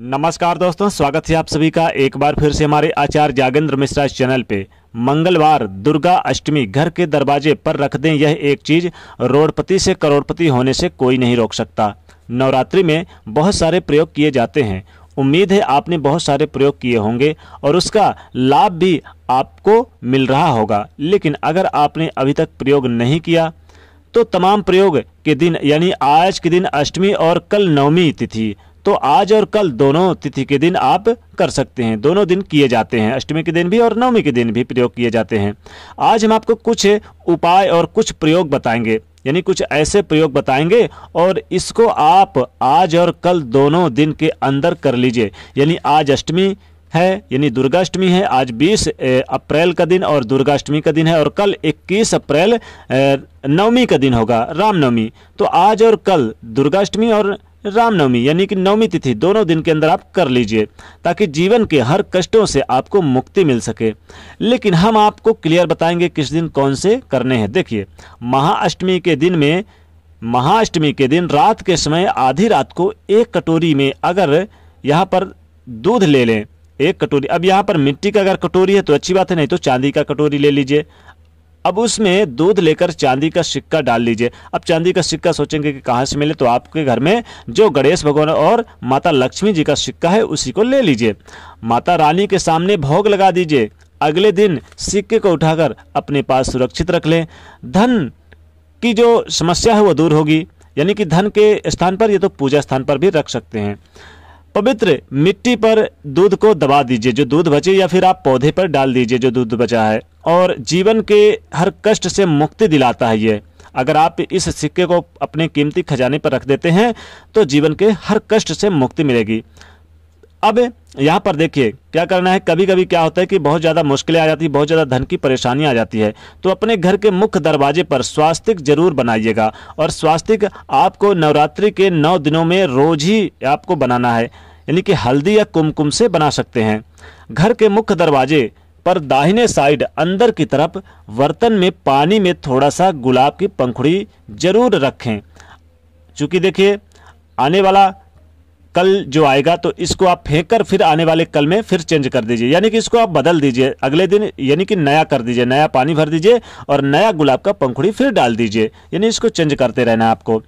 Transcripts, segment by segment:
नमस्कार दोस्तों स्वागत है आप सभी का एक बार फिर से हमारे आचार्य जागेंद्र मिश्रा चैनल पे मंगलवार दुर्गा अष्टमी घर के दरवाजे पर रख दें यह एक चीज रोडपति से करोड़पति होने से कोई नहीं रोक सकता नवरात्रि में बहुत सारे प्रयोग किए जाते हैं उम्मीद है आपने बहुत सारे प्रयोग किए होंगे और उसका लाभ भी आपको मिल रहा होगा लेकिन अगर आपने अभी तक प्रयोग नहीं किया तो तमाम प्रयोग के दिन यानी आज के दिन अष्टमी और कल नवमी तिथि तो आज और कल दोनों तिथि के दिन आप कर सकते हैं दोनों दिन किए जाते हैं अष्टमी के दिन भी और नवमी के दिन भी प्रयोग किए जाते हैं आज हम आपको कुछ उपाय और कुछ प्रयोग बताएंगे यानी कुछ ऐसे प्रयोग बताएंगे और इसको आप आज और कल दोनों दिन के अंदर कर लीजिए यानी आज अष्टमी है यानी दुर्गाष्टमी है आज 20 अप्रैल का दिन और दुर्गाष्टमी का दिन है और कल 21 अप्रैल नवमी का दिन होगा रामनवमी तो आज और कल दुर्गाष्टमी और रामनवमी यानी कि नवमी तिथि दोनों दिन के अंदर आप कर लीजिए ताकि जीवन के हर कष्टों से आपको मुक्ति मिल सके लेकिन हम आपको क्लियर बताएंगे किस दिन कौन से करने हैं देखिए महाअष्टमी के दिन में महाअष्टमी के दिन रात के समय आधी रात को एक कटोरी में अगर यहाँ पर दूध ले लें एक कटोरी अब यहाँ पर मिट्टी का अगर कटोरी है तो अच्छी बात है नहीं तो चांदी का कटोरी ले लीजिए अब उसमें दूध लेकर चांदी का सिक्का डाल लीजिए अब चांदी का सिक्का सोचेंगे कि कहाँ से मिले तो आपके घर में जो गणेश भगवान और माता लक्ष्मी जी का सिक्का है उसी को ले लीजिए माता रानी के सामने भोग लगा दीजिए अगले दिन सिक्के को उठाकर अपने पास सुरक्षित रख लें धन की जो समस्या है वो दूर होगी यानी कि धन के स्थान पर ये तो पूजा स्थान पर भी रख सकते हैं पवित्र मिट्टी पर दूध को दबा दीजिए जो दूध बचे या फिर आप पौधे पर डाल दीजिए जो दूध बचा है और जीवन के हर कष्ट से मुक्ति दिलाता है ये अगर आप इस सिक्के को अपने कीमती खजाने पर रख देते हैं तो जीवन के हर कष्ट से मुक्ति मिलेगी अब यहाँ पर देखिए क्या करना है कभी कभी क्या होता है कि बहुत ज़्यादा मुश्किलें आ जाती है बहुत ज़्यादा धन की परेशानी आ जाती है तो अपने घर के मुख्य दरवाजे पर स्वास्तिक जरूर बनाइएगा और स्वास्तिक आपको नवरात्रि के नौ दिनों में रोज ही आपको बनाना है यानी कि हल्दी या कुमकुम से बना सकते हैं घर के मुख्य दरवाजे पर दाहिने साइड अंदर की तरफ बर्तन में पानी में थोड़ा सा गुलाब की पंखुड़ी जरूर रखें चूँकि देखिए आने वाला कल जो आएगा तो इसको आप फेंक कर फिर आने वाले कल में फिर चेंज कर दीजिए यानी कि इसको आप बदल दीजिए अगले दिन यानी कि नया कर दीजिए नया पानी भर दीजिए और नया गुलाब का पंखुड़ी फिर डाल दीजिए यानी इसको चेंज करते रहना आपको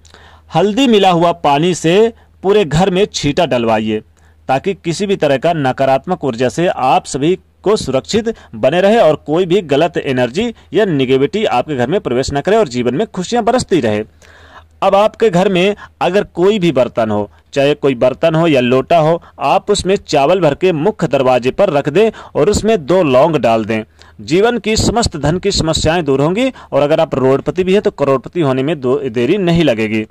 हल्दी मिला हुआ पानी से पूरे घर में छीटा डलवाइए ताकि किसी भी तरह का नकारात्मक ऊर्जा से आप सभी को सुरक्षित बने रहे और कोई भी गलत एनर्जी या निगेटिविटी आपके घर में प्रवेश न करे और जीवन में खुशियां बरसती रहे अब आपके घर में अगर कोई भी बर्तन हो चाहे कोई बर्तन हो या लोटा हो आप उसमें चावल भर के मुख्य दरवाजे पर रख दें और उसमें दो लौंग डाल दें जीवन की समस्त धन की समस्याएं दूर होंगी और अगर आप रोडपति भी हैं तो करोड़पति होने में दो देरी नहीं लगेगी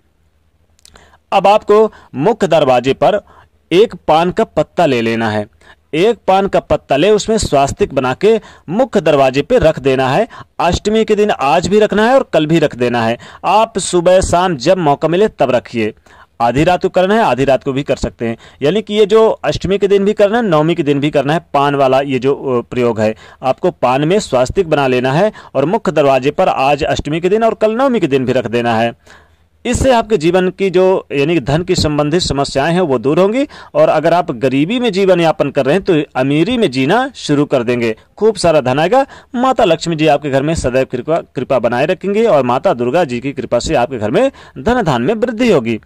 अब आपको मुख्य दरवाजे पर एक पान का पत्ता ले लेना है एक पान का पत्ता ले उसमें स्वास्तिक बना के मुख्य दरवाजे पे रख देना है अष्टमी के दिन आज भी रखना है और कल भी रख देना है आप सुबह शाम जब मौका मिले तब रखिए आधी रात को करना है आधी रात को भी कर सकते हैं यानी कि ये जो अष्टमी के दिन भी करना है नवमी के दिन भी करना है पान वाला ये जो प्रयोग है आपको पान में स्वास्तिक बना लेना है और मुख्य दरवाजे पर आज अष्टमी के दिन और कल नवमी के दिन भी रख देना है इससे आपके जीवन की जो यानी कि धन की संबंधित समस्याएं हैं वो दूर होंगी और अगर आप गरीबी में जीवन यापन कर रहे हैं तो अमीरी में जीना शुरू कर देंगे खूब सारा धन आएगा माता लक्ष्मी जी आपके घर में सदैव कृपा कृपा बनाए रखेंगे और माता दुर्गा जी की कृपा से आपके घर में धन धान में वृद्धि होगी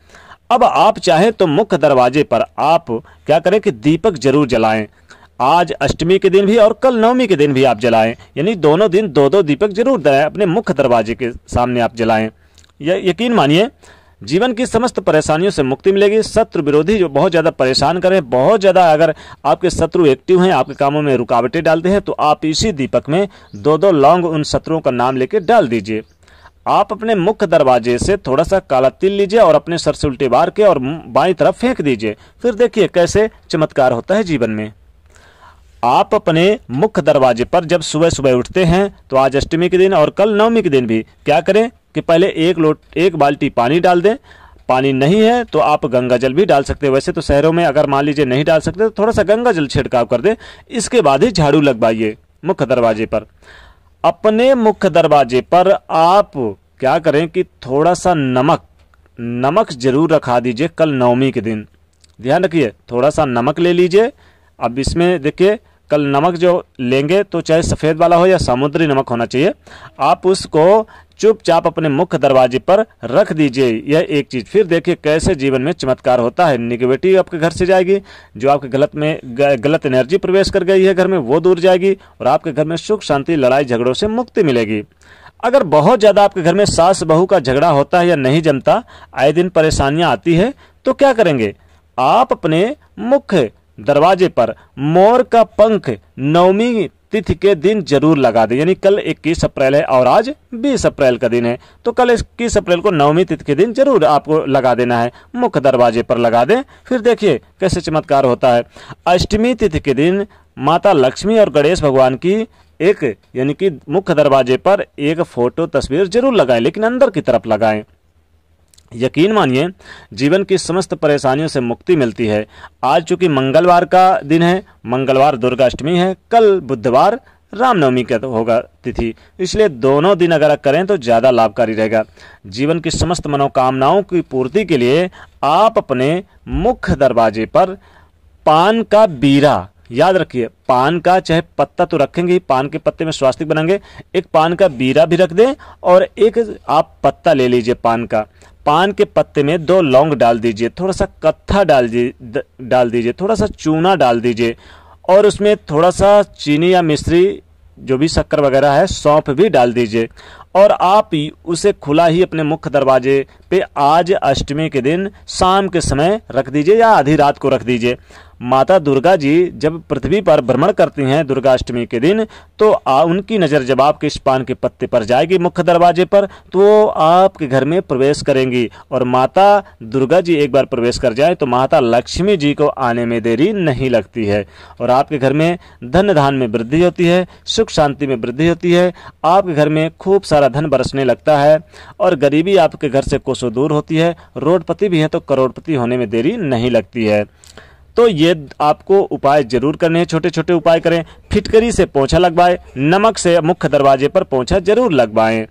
अब आप चाहें तो मुख्य दरवाजे पर आप क्या करें कि दीपक जरूर जलाएं आज अष्टमी के दिन भी और कल नवमी के दिन भी आप जलाएं यानी दोनों दिन दो दो दीपक जरूर जलाएं अपने मुख्य दरवाजे के सामने आप जलाएं यह यकीन मानिए जीवन की समस्त परेशानियों से मुक्ति मिलेगी शत्रु विरोधी जो बहुत ज़्यादा परेशान करें बहुत ज़्यादा अगर आपके शत्रु एक्टिव हैं आपके कामों में रुकावटें डालते हैं तो आप इसी दीपक में दो दो लौंग उन शत्रुओं का नाम लेके डाल दीजिए आप अपने मुख्य दरवाजे से थोड़ा सा काला तिल लीजिए और अपने सर से उल्टे बार के और बाई तरफ फेंक दीजिए फिर देखिए कैसे चमत्कार होता है जीवन में आप अपने मुख्य दरवाजे पर जब सुबह सुबह उठते हैं तो आज अष्टमी के दिन और कल नवमी के दिन भी क्या करें कि पहले एक लोट एक बाल्टी पानी डाल दें पानी नहीं है तो आप गंगा जल भी डाल सकते हैं वैसे तो शहरों में अगर मान लीजिए नहीं डाल सकते तो थोड़ा सा गंगा जल छिड़काव कर दें इसके बाद ही झाड़ू लगवाइए मुख्य दरवाजे पर अपने मुख्य दरवाजे पर आप क्या करें कि थोड़ा सा नमक नमक जरूर रखा दीजिए कल नवमी के दिन ध्यान रखिए थोड़ा सा नमक ले लीजिए अब इसमें देखिए कल नमक जो लेंगे तो चाहे सफ़ेद वाला हो या समुद्री नमक होना चाहिए आप उसको चुपचाप अपने मुख्य दरवाजे पर रख दीजिए यह एक चीज फिर देखिए कैसे जीवन में चमत्कार होता है निगेटिव आपके घर से जाएगी जो आपके गलत में गलत एनर्जी प्रवेश कर गई है घर में वो दूर जाएगी और आपके घर में सुख शांति लड़ाई झगड़ों से मुक्ति मिलेगी अगर बहुत ज़्यादा आपके घर में सास बहू का झगड़ा होता है या नहीं जमता आए दिन परेशानियां आती है तो क्या करेंगे आप अपने मुख्य दरवाजे पर मोर का पंख नवमी तिथि के दिन जरूर लगा दें यानी कल 21 अप्रैल है और आज 20 अप्रैल का दिन है तो कल 21 अप्रैल को नवमी तिथि के दिन जरूर आपको लगा देना है मुख्य दरवाजे पर लगा दें फिर देखिए कैसे चमत्कार होता है अष्टमी तिथि के दिन माता लक्ष्मी और गणेश भगवान की एक यानी कि मुख्य दरवाजे पर एक फोटो तस्वीर जरूर लगाएं लेकिन अंदर की तरफ लगाएं यकीन मानिए जीवन की समस्त परेशानियों से मुक्ति मिलती है आज चूंकि मंगलवार का दिन है मंगलवार दुर्गाष्टमी है कल बुधवार रामनवमी का तो होगा तिथि इसलिए दोनों दिन अगर करें तो ज़्यादा लाभकारी रहेगा जीवन की समस्त मनोकामनाओं की पूर्ति के लिए आप अपने मुख्य दरवाजे पर पान का बीरा याद रखिए पान का चाहे पत्ता तो रखेंगे ही पान के पत्ते में स्वास्थ्य बनाएंगे एक पान का बीरा भी रख दें और एक आप पत्ता ले लीजिए पान का पान के पत्ते में दो लौंग डाल दीजिए थोड़ा सा कत्था डाल डाल दीजिए थोड़ा सा चूना डाल दीजिए और उसमें थोड़ा सा चीनी या मिश्री जो भी शक्कर वगैरह है सौंफ भी डाल दीजिए और आप उसे खुला ही अपने मुख्य दरवाजे पे आज अष्टमी के दिन शाम के समय रख दीजिए या आधी रात को रख दीजिए माता दुर्गा जी जब पृथ्वी पर भ्रमण करती हैं दुर्गाष्टमी के दिन तो आ, उनकी नज़र जब आपके इस पान के पत्ते पर जाएगी मुख्य दरवाजे पर तो आपके घर में प्रवेश करेंगी और माता दुर्गा जी एक बार प्रवेश कर जाए तो माता लक्ष्मी जी को आने में देरी नहीं लगती है और आपके घर में धन धान में वृद्धि होती है सुख शांति में वृद्धि होती है आपके घर में खूब सारा धन बरसने लगता है और गरीबी आपके घर से कोसों दूर होती है रोडपति भी हैं तो करोड़पति होने में देरी नहीं लगती है तो ये आपको उपाय जरूर करने हैं छोटे छोटे उपाय करें फिटकरी से पोछा लगवाएं नमक से मुख्य दरवाजे पर पोछा जरूर लगवाएं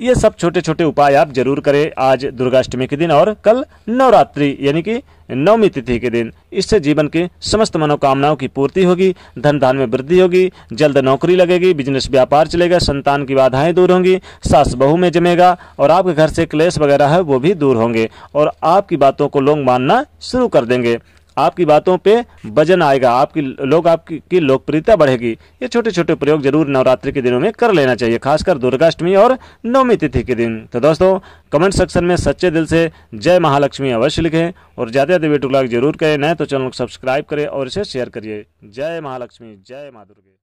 ये सब छोटे छोटे उपाय आप जरूर करें आज दुर्गाष्टमी के दिन और कल नवरात्रि यानी कि नवमी तिथि के दिन इससे जीवन के समस्त मनोकामनाओं की पूर्ति होगी धन धान में वृद्धि होगी जल्द नौकरी लगेगी बिजनेस व्यापार चलेगा संतान की बाधाएं दूर होंगी सास बहू में जमेगा और आपके घर से क्लेश वगैरह है वो भी दूर होंगे और आपकी बातों को लोग मानना शुरू कर देंगे आपकी बातों पे वजन आएगा आपकी लोग आपकी की लोकप्रियता बढ़ेगी ये छोटे छोटे प्रयोग जरूर नवरात्रि के दिनों में कर लेना चाहिए खासकर दुर्गाष्टमी और नवमी तिथि के दिन तो दोस्तों कमेंट सेक्शन में सच्चे दिल से जय महालक्ष्मी अवश्य लिखें और ज़्यादा ज़्यादा वीडियो लाइक जरूर करें नए तो चैनल को सब्सक्राइब करें और इसे शेयर करिए जय महालक्ष्मी जय माँ दुर्गे